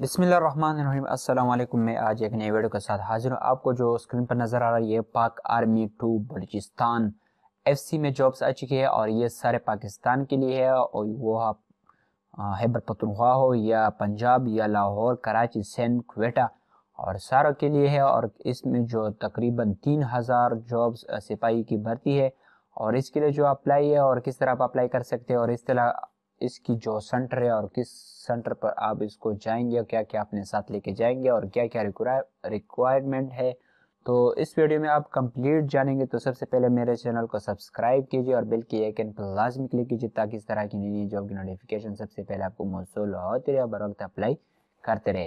बिसमीम अल्लाम मैं आज एक नई वीडियो के साथ हाजिर हूँ आपको जो स्क्रीन पर नज़र आ रही है Pak army to Balochistan F C में जॉब्स आ चुकी है और ये सारे पाकिस्तान के लिए है और वो आप हैबर पतनख्वा हो या पंजाब या लाहौर कराची सैन क्वेटा और सारों के लिए है और इसमें जो तकरीबन तीन हज़ार जॉब्स सिपाही की भर्ती है और इसके लिए जो अप्लाई है और किस तरह आप अप्लाई कर सकते हैं और इस तरह इसकी जो सेंटर है और किस सेंटर पर आप इसको जाएंगे और क्या क्या अपने साथ लेके जाएंगे और क्या क्या रिक्वायरमेंट है तो इस वीडियो में आप कंप्लीट जानेंगे तो सबसे पहले मेरे चैनल को सब्सक्राइब कीजिए और बिल की एक एन पर लाजमी क्लिक कीजिए ताकि इस तरह की नई नई जॉब की नोटिफिकेशन सबसे पहले आपको मौसू होती रहे बर वक्त अप्लाई करते रहे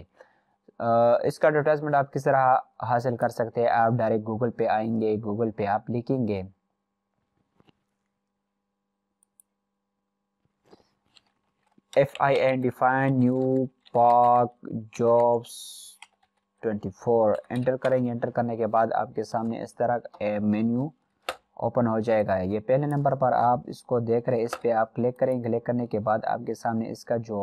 इसका एडवर्टाइजमेंट आप किस तरह हासिल कर सकते हैं आप डायरेक्ट गूगल पे आएंगे गूगल पे आप लिखेंगे if I n define new park jobs 24 enter करेंगे एंटर करने के बाद आपके सामने इस तरह का मेन्यू ओपन हो जाएगा ये पहले नंबर पर आप इसको देख रहे हैं इस पर आप क्लिक करेंगे क्लिक करने के बाद आपके सामने इसका जो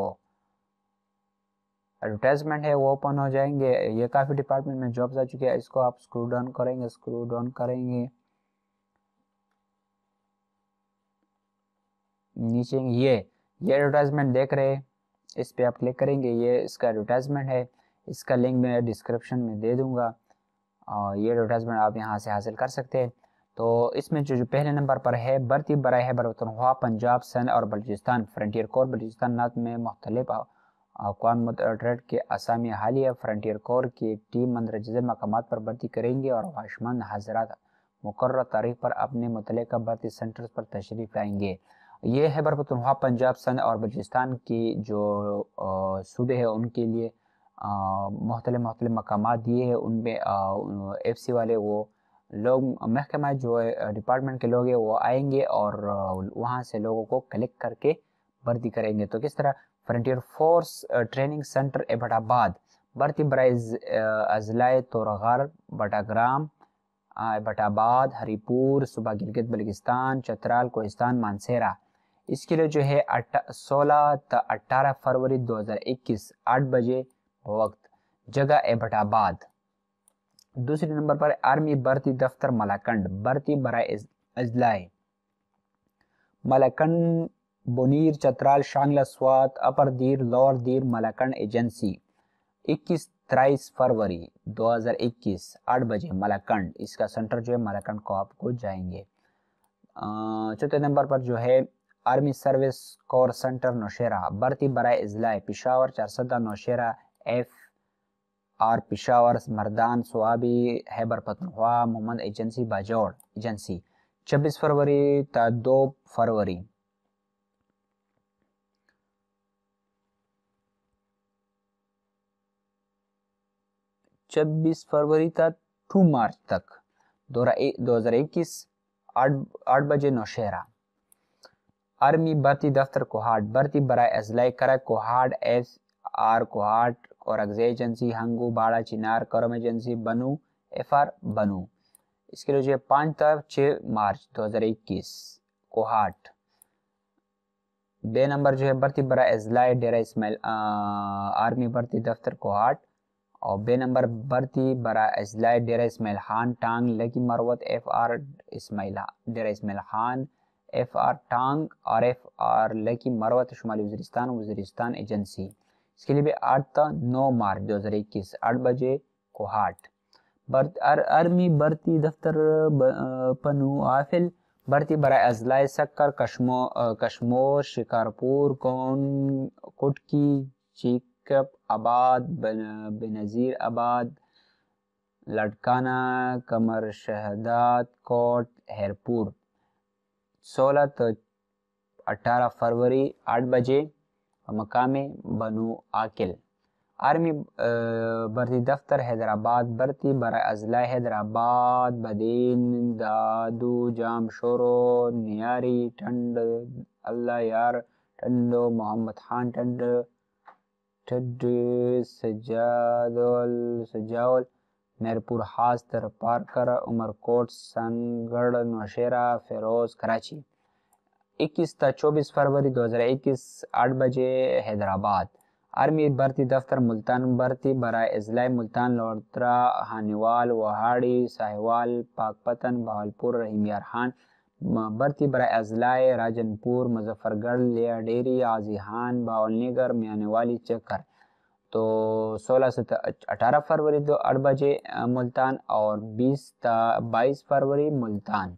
एडवर्टाइजमेंट है वो ओपन हो जाएंगे ये काफ़ी डिपार्टमेंट में जॉब्स आ चुके हैं इसको आप स्क्रू डाउन करेंगे स्क्रू डाउन करेंगे नीचे ये ये एडवर्टाइजमेंट देख रहे हैं इस पर आप क्लिक करेंगे ये इसका एडवर्टाइजमेंट है इसका लिंक मैं डिस्क्रिप्शन में दे दूँगा और ये एडवर्टाइजमेंट आप यहाँ से हासिल कर सकते हैं तो इसमें जो जो पहले नंबर पर है बरती है बरतनख्वा पंजाब सिंध और बलूचिस्तान फ्रंटियर कोर बलूचिस्तान नात में मुख्तलिफ अकवा के असामी हालिया फ्रंटियर कोर की टीम मंदरजल मकाम पर भर्ती करेंगे और वाशमंद हजरात मुकर तारीख पर अपने मुतल भर्ती सेंटर्स पर तशरीफ़ लाएंगे ये है बरपतनवा पंजाब सिंध और बलूचिस्तान की जो सूबे है उनके लिए मुख्तलि मुख्तलि मकाम दिए हैं उनमें एफ सी वाले वो लोग महकमा जो डिपार्टमेंट के लोग हैं वो आएंगे और वहाँ से लोगों को कलेक्ट करके भर्ती करेंगे तो किस तरह frontier force training centre Abbottabad भर्ती बरए अजलाए तोरगार बटाग्राम एबटाबाद हरिपुर सुबह गिलगित बल्किस्तान चतराल कोहिस्तान मानसेरा इसके लिए जो है सोलह त अट्ठारह फरवरी 2021 आठ बजे वक्त जगह एबटाबाद दूसरे नंबर पर आर्मी भर्ती दफ्तर मलाकंड भर्ती बरा अजलाए मलाकंड बुनीर चतराल शांगला स्वात अपर दीर लोअर दीर मलाकंड एजेंसी 21 तेईस फरवरी 2021 आठ बजे मलाकंड इसका सेंटर जो है मलाकंड को आपको जाएंगे चौथे नंबर पर जो है army service corps centre Nowshera भर्ती बरए अजला पिशावर चारसदा नौशेरा एफ आर पिशावर मरदान सुबी हैबर पतनखा मोहम्मद एजेंसी बाजौड़ एजेंसी 26 फरवरी ता 2 फरवरी छब्बीस फरवरी तक टू मार्च तक दो हजार इक्कीस आठ आठ बजे नौशहरा आर्मी भर्ती दफ्तर कोहाट भर्ती बरए अजलाय करक कोहाट एस आर कोहाट और अगजे एजेंसी हंगू बाड़ा चिनार करम एजेंसी बनू एफ आर बनू इसके लिए पाँच तरफ छः मार्च 2021 कोहाट बे नंबर जो है भर्ती बरा अजलाई डेरा इसमाइल आर्मी भर्ती दफ्तर कोहाट और बे नंबर भर्ती बरा अजलाई डेरा Ismail Khan Tank Lakki Marwat F R Ismail Dera Ismail Khan F R Tank और एफ आर लकी मरवत शुमाली वजरिस्तान वजरिस्तान एजेंसी इसके लिए भी आठ था नौ मार्च दो हज़ार इक्कीस आठ बजे कोहाट बर्त आर्मी भर्ती दफ्तर पनू आफिल भर्ती बरए अजलाए सक्कर कश्मो कश्मोर शिकारपुर कौन कुटकी चिकअप आबाद बेनज़ीर आबाद लटकाना कमर शहदात कोट हेरपुर सोलह तो अठारह फरवरी आठ बजे मकाम बनो आकिल आर्मी भर्ती दफ्तर हैदराबाद भर्ती बर अजला हैदराबाद बदीन दादू जाम शोरो नियारी ठंड अल्लाह यार ठंडो मोहम्मद खान ठंड ठंड सजाद सजावल मेरपुर हास्तर पारकर उमरकोट सनगढ़ नौशेरा फिरोज कराची 21 था 24 फरवरी 2021 आठ बजे हैदराबाद आर्मी भर्ती दफ्तर मुल्तान भर्ती बरा अजलाय मुल्तान लोहतरा हानिवाल वहाड़ी साहिवाल पाकपतन भावलपुर रहीम यार खान भर्ती बरा अजलाय राजनपुर मुजफ्फरगढ़ लिया लेडेरी आजीहान बावलनीगर मियानेवाली चक्कर तो 16 से अठारह फरवरी दो आठ बजे मुल्तान और 20 22 फरवरी Multan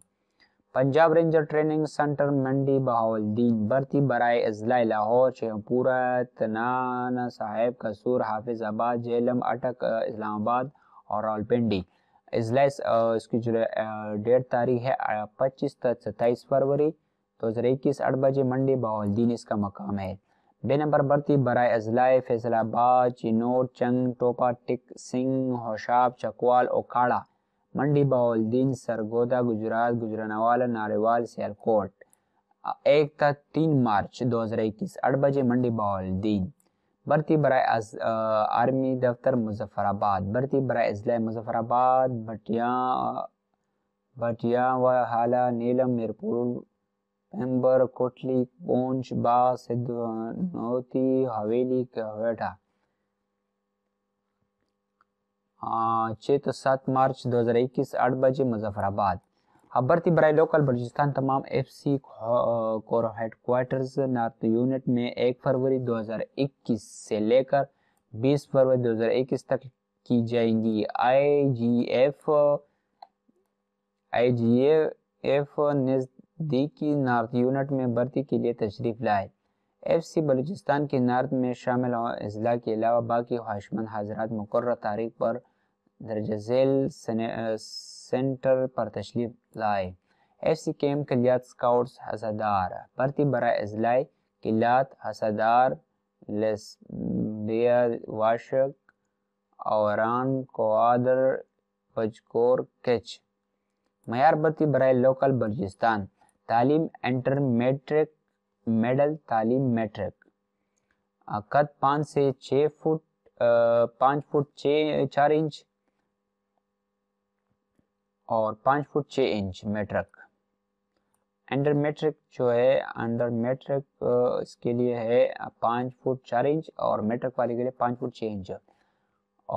Punjab ranger training centre Mandi Bahauddin बर्ती बराए अजला लाहौर शेखपुरा तनाना साहेब कसूर हाफिजाबाद जेलम अटक इस्लामाबाद और रावलपिंडी अजला इसकी जो डेट तारीख है पच्चीस तक सत्ताईस फरवरी दो हज़ार इक्कीस आठ बजे मंडी बहाउद्दीन इसका मकाम है बे नंबर बरती बरए अजलाए फैसलाबाद चिनोट चंग टोपा टिक सिंह होशाब चकवाल ओकाड़ा मंडी बाउलदीन सरगोदा गुजरात गुजरानवाला नारेवाल सियालकोट एक था तीन मार्च 2021 आठ बजे मंडी बाउलदीन बरती बरए आर्मी दफ्तर मुजफ्फराबाद बरती बरए अजलाए मुजफ्फराबाद भटिया भटिया व हाला नीलम मीरपुर પેમ્બર કોટલી પોંચ બા नौती हवेली કહેવઠા छः तो सात मार्च 2021 आठ बजे मुजफ्फराबाद अभ्यर्थी बरए लोकल बलूचिस्तान तमाम F C corps headquarter north unit में एक फरवरी 2021 से लेकर 20 फरवरी 2021 तक की जाएंगी I G F I G F F दी की नार्थ यूनिट में भर्ती के लिए तशरीफ़ लाए एफ सी बलूचिस्तान के नार्थ में शामिल अजला के अलावा बाकी ख्वाहिशमंद हाजरात मुकर तारीख पर दर्ज झेल सेंटर पर तशरीफ लाए F C camp Kalat scouts हसादार भर्ती बरा अजलाए किलात हसदार वाशक और कोआदर बजकोर कैच मैार भर्ती बरए लोकल बलूचिस्तान तालीम एंटर मेट्रिक मेडल तालीम मेट्रिक कद पाँच से छ फुट पाँच फुट छः चार इंच और पाँच फुट छः इंच मेट्रिक अंडर मेट्रिक जो है अंडर मेट्रिक इसके लिए है पाँच फुट चार इंच और मेट्रिक वाले के लिए पाँच फुट छः इंच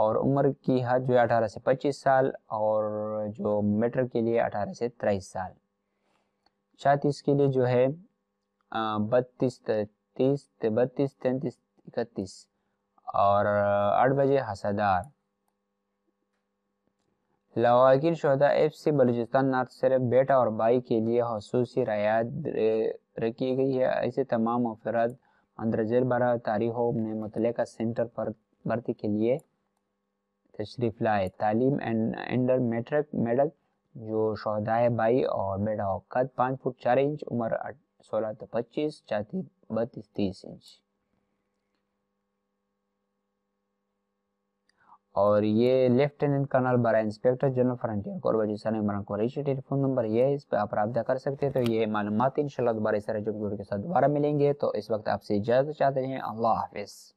और उम्र की हद जो है अठारह से पच्चीस साल और जो मेट्रिक के लिए अठारह से तेईस साल शायद इसके लिए जो है बत्तीस तीस बत्तीस तैंतीस इकतीस और आठ बजे हसादार लवाकिन शहदा एफ सी बलूचिस्तान न सिर्फ बेटा और भाई के लिए खसूसी रियायत रखी गई है ऐसे तमाम अफराद अंदरजर बरा तारीखों में मुतल सेंटर पर भर्ती के लिए तशरीफ लाए तालीम एंड एंडर मेट्रिक मेडल जो है बाई और बेटा औकात पाँच फुट चार इंच उम्र सोलह तो पच्चीस छाती बत्तीस तीस इंच और ये लेफ्टिनेंट कर्नल बारा इंस्पेक्टर जनरल फरंटियर और इमरान टेलीफोन नंबर ये है इस पर आप रब्ता कर सकते हैं तो ये मालूम इन शाला दोबारा इस तरह के साथ दोबारा मिलेंगे तो इस वक्त आपसे इजाज़त चाहते हैं अल्लाह हाफिज़